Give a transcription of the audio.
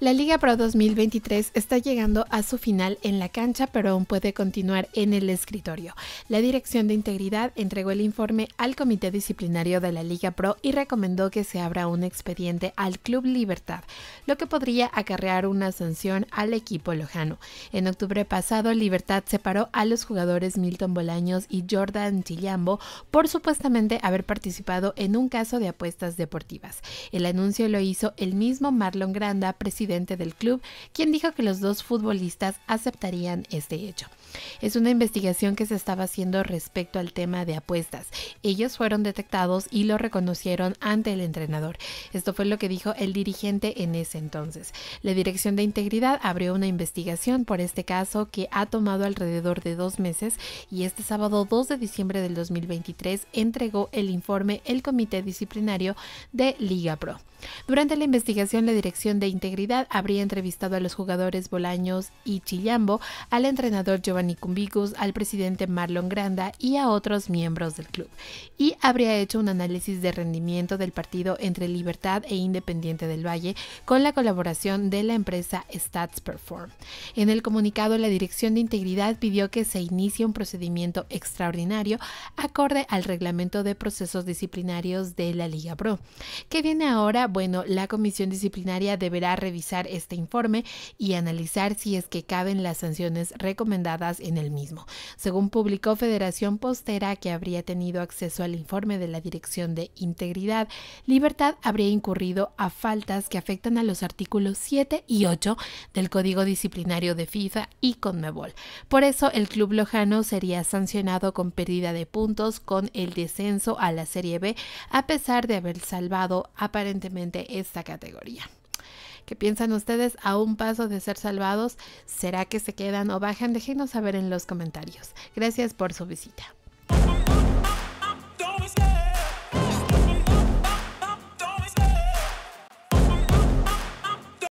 La Liga Pro 2023 está llegando a su final en la cancha, pero aún puede continuar en el escritorio. La Dirección de Integridad entregó el informe al Comité Disciplinario de la Liga Pro y recomendó que se abra un expediente al Club Libertad, lo que podría acarrear una sanción al equipo lojano. En octubre pasado, Libertad separó a los jugadores Milton Bolaños y Jordan Chillambo por supuestamente haber participado en un caso de apuestas deportivas. El anuncio lo hizo el mismo Marlon Granda, presidente del club, quien dijo que los dos futbolistas aceptarían este hecho. Es una investigación que se estaba haciendo respecto al tema de apuestas. Ellos fueron detectados y lo reconocieron ante el entrenador. Esto fue lo que dijo el dirigente en ese entonces. La Dirección de Integridad abrió una investigación por este caso que ha tomado alrededor de dos meses y este sábado 2 de diciembre del 2023 entregó el informe el Comité Disciplinario de Liga Pro. Durante la investigación, la Dirección de Integridad habría entrevistado a los jugadores Bolaños y Chillambo, al entrenador Giovanni Cumbicus, al presidente Marlon Granda y a otros miembros del club, y habría hecho un análisis de rendimiento del partido entre Libertad e Independiente del Valle con la colaboración de la empresa Stats Perform. En el comunicado, la Dirección de Integridad pidió que se inicie un procedimiento extraordinario acorde al reglamento de procesos disciplinarios de la Liga Pro. ¿Qué viene ahora? Bueno, la comisión disciplinaria deberá revisar este informe y analizar si es que caben las sanciones recomendadas en el mismo. Según publicó Federación Postera, que habría tenido acceso al informe de la Dirección de Integridad, Libertad habría incurrido a faltas que afectan a los artículos 7 y 8 del Código Disciplinario de FIFA y Conmebol. Por eso, el club lojano sería sancionado con pérdida de puntos con el descenso a la Serie B, a pesar de haber salvado aparentemente esta categoría. ¿Qué piensan ustedes a un paso de ser salvados? ¿Será que se quedan o bajan? Déjenos saber en los comentarios. Gracias por su visita.